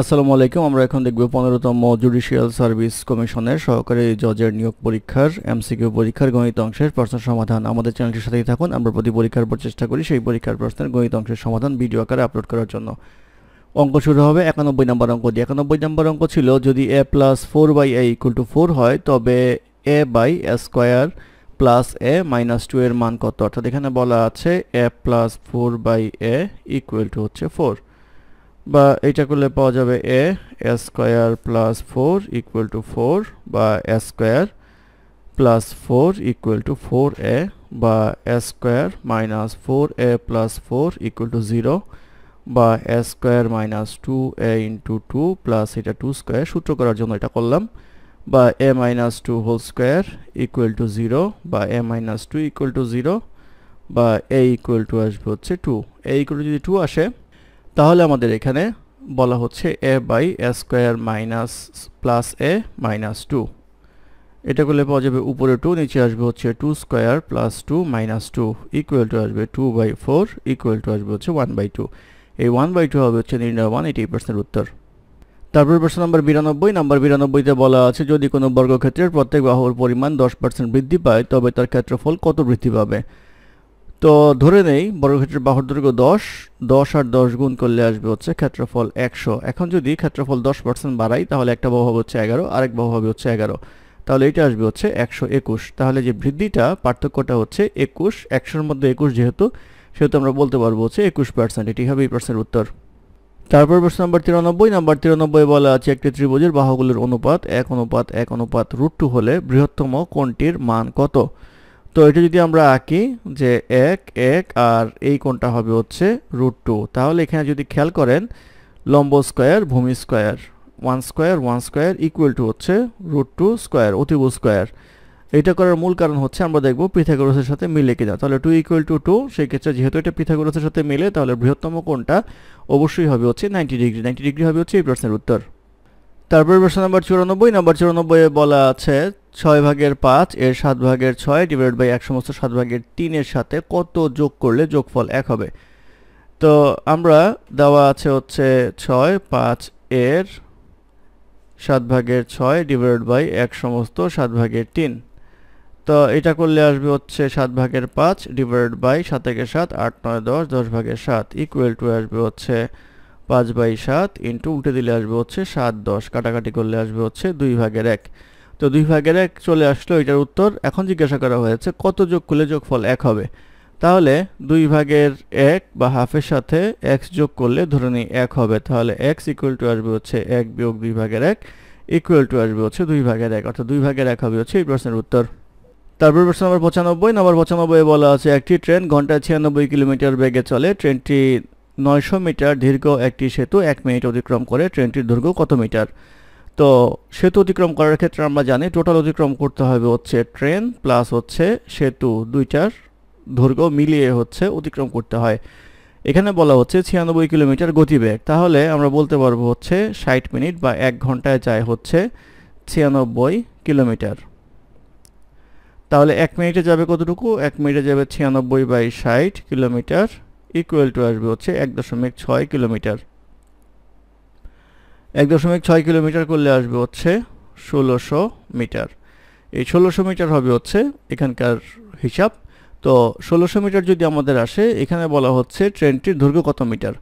আসসালামু আলাইকুম আমরা এখন দেখব পনেরোতম জুডিশিয়াল সার্ভিস কমিশনের সহকারী জজের নিয়োগ পরীক্ষার এমসিকিউ পরীক্ষার গণিত অংশের প্রশ্ন সমাধান আমাদের চ্যানেলটির সাথেই থাকুন আমরা প্রতি পরীক্ষার পর চেষ্টা করি সেই পরীক্ষার প্রশ্নের গণিত অংশের সমাধান ভিডিও আকারে আপলোড করার জন্য অঙ্ক শুরু হবে একানব্বই নম্বর অঙ্ক দিয়ে একানব্বই নম্বর অঙ্ক ছিল যদি A plus four by A equal to four হয় তবে A by A square plus A minus two এর মান কত অর্থাৎ এখানে বলা আছে A plus four by A equal to হচ্ছে ফোর বা এটা করলে পাওয়া যাবে A square plus four equal to four বা square plus four equal to four A বা square minus four A plus four equal to zero বা square minus two A into two plus এটা two square সূত্র করার জন্য এটা করলাম বা A minus two whole square equal to zero বা A minus two equal to zero বা এ ইকুয়াল টু আসবে হচ্ছে টু এ ইকুয়াল টু যদি টু আসে তাহলে আমাদের এখানে বলা হচ্ছে A by A square minus plus A minus two এটা করলে পাওয়া যাবে উপরে টু নিচে আসবে হচ্ছে two square plus two minus two equal to আসবে two by four equal to আসবে হচ্ছে ওয়ান বাই টু এই ওয়ান বাই টু হবে হচ্ছে নির্ণয় ওয়ান এইটি পার্সেন্ট উত্তর তারপর প্রশ্ন নম্বর বিরানব্বই নম্বর বিরানব্বইতে বলা আছে যদি কোনো বর্গক্ষেত্রের প্রত্যেক বাহুর পরিমাণ দশ পার্সেন্ট বৃদ্ধি পায় তবে তার ক্ষেত্রফল কত বৃদ্ধি পাবে তো ধরে নেই ক্ষেত্রের বাহুর দৈর্ঘ্য দশ দশ আর দশ গুণ করলে আসবে হচ্ছে ক্ষেত্রফল একশো এখন যদি ক্ষেত্রফল দশ পার্সেন্ট বাড়াই তাহলে একটা বহু হবে হচ্ছে এগারো আরেক বহু হবে হচ্ছে এগারো তাহলে এটা আসবে হচ্ছে একশো একুশ তাহলে যে বৃদ্ধিটা পার্থক্যটা হচ্ছে একুশ একশোর মধ্যে একুশ যেহেতু সেহেতু আমরা বলতে পারবো হচ্ছে একুশ পার্সেন্ট এটি হবে এই প্রশ্নের উত্তর তারপর প্রশ্ন নম্বর তিরানব্বই নাম্বার তিরানব্বই বলা আছে একটি ত্রিভুজের বাহুগুলোর অনুপাত এক অনুপাত এক অনুপাত রুট টু হলে বৃহত্তম কোনটির মান কত তো এটা যদি আমরা আঁকি যে এক এক আর এই কোনটা হবে হচ্ছে রুট টু তাহলে এখানে যদি খেয়াল করেন লম্ব স্কোয়ার ভূমি square one square one square equal to হচ্ছে রুট টু স্কোয়ার অতিবু স্কোয়ার এটা করার মূল কারণ হচ্ছে আমরা দেখব পৃথাগোরসের সাথে মিলে কিনা তাহলে টু ইকুয়াল টু টু সেই ক্ষেত্রে যেহেতু এটা পৃথাগোরসের সাথে মিলে তাহলে বৃহত্তম কোনটা অবশ্যই হবে হচ্ছে নাইনটি ডিগ্রি নাইনটি ডিগ্রি হবে হচ্ছে এই প্রশ্নের উত্তর তারপর প্রশ্ন নম্বর চুরানব্বই নম্বর চুরানব্বইয়ে বলা আছে ছয় ভাগের পাঁচ এর সাত ভাগের ছয় ডিভাইড বাই এক সমস্ত সাত ভাগের তিনের সাথে কত যোগ করলে যোগফল এক হবে তো আমরা দেওয়া আছে হচ্ছে ছয় পাঁচ এর সাত ভাগের ছয় ডিভাইড বাই এক সমস্ত সাত ভাগের তিন তো এটা করলে আসবে হচ্ছে সাত ভাগের পাঁচ ডিভাইড বাই সাত থেকে সাত আট নয় দশ দশ ভাগের সাত ইকুয়াল টু আসবে হচ্ছে পাঁচ বাই সাত ইন্টু উঠে দিলে আসবে হচ্ছে সাত দশ কাটাকাটি করলে আসবে হচ্ছে দুই ভাগের এক তো দুই ভাগের এক চলে আসলো এটার উত্তর এখন জিজ্ঞাসা করা হয়েছে কত যোগ করলে যোগফল এক হবে তাহলে দুই ভাগের এক বা হাফের সাথে এক্স যোগ করলে ধরে নিই এক হবে তাহলে এক্স ইকুয়াল টু আসবে হচ্ছে এক বিয়োগ দুই ভাগের এক ইকুয়াল টু আসবে হচ্ছে দুই ভাগের এক অর্থাৎ দুই ভাগের এক হবে হচ্ছে এই প্রশ্নের উত্তর তারপর প্রশ্ন নম্বর পঁচানব্বই নম্বর পঁচানব্বই বলা আছে একটি ট্রেন ঘন্টায় ছিয়ানব্বই কিলোমিটার বেগে চলে ট্রেনটি নয়শো মিটার দীর্ঘ একটি সেতু এক মিনিট অতিক্রম করে ট্রেনটির দৈর্ঘ্য কত মিটার তো সেতু অতিক্রম করার ক্ষেত্রে আমরা জানি টোটাল অতিক্রম করতে হবে হচ্ছে ট্রেন প্লাস হচ্ছে সেতু দুইটার দৈর্ঘ্য মিলিয়ে হচ্ছে অতিক্রম করতে হয় এখানে বলা হচ্ছে ছিয়ানব্বই কিলোমিটার গতিবেগ তাহলে আমরা বলতে পারবো হচ্ছে ষাট মিনিট বা এক ঘন্টায় যায় হচ্ছে ছিয়ানব্বই কিলোমিটার তাহলে এক মিনিটে যাবে কতটুকু এক মিনিটে যাবে ছিয়ানব্বই বাই ষাট কিলোমিটার ইকুয়াল টু আসবে হচ্ছে এক দশমিক ছয় কিলোমিটার এক দশমিক ছয় কিলোমিটার করলে আসবে হচ্ছে ষোলোশো মিটার এই ষোলোশো মিটার হবে হচ্ছে এখানকার হিসাব তো ষোলোশো মিটার যদি আমাদের আসে এখানে বলা হচ্ছে ট্রেনটির দৈর্ঘ্য কত মিটার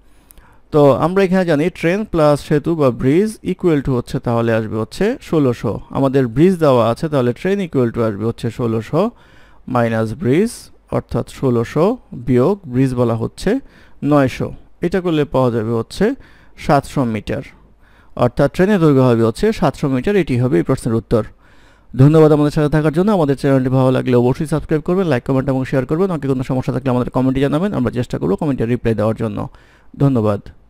তো আমরা এখানে জানি ট্রেন প্লাস সেতু বা ব্রিজ ইকুয়াল টু হচ্ছে তাহলে আসবে হচ্ছে ষোলোশো আমাদের ব্রিজ দেওয়া আছে তাহলে ট্রেন ইকুয়াল টু আসবে হচ্ছে ষোলোশো মাইনাস ব্রিজ অর্থাৎ ষোলোশো বিয়োগ ব্রিজ বলা হচ্ছে নয়শো এটা করলে পাওয়া যাবে হচ্ছে সাতশো মিটার অর্থাৎ ট্রেনের দৈর্ঘ্য হবে হচ্ছে সাতশো মিটার এটি হবে এই প্রশ্নের উত্তর ধন্যবাদ আমাদের সাথে থাকার জন্য আমাদের চ্যানেলটি ভালো লাগলে অবশ্যই সাবস্ক্রাইব করবেন লাইক কমেন্ট এবং শেয়ার করবেন নাকি কোনো সমস্যা থাকলে আমাদের কমেন্টে জানাবেন আমরা চেষ্টা করব কমেন্টে রিপ্লাই দেওয়ার জন্য ধন্যবাদ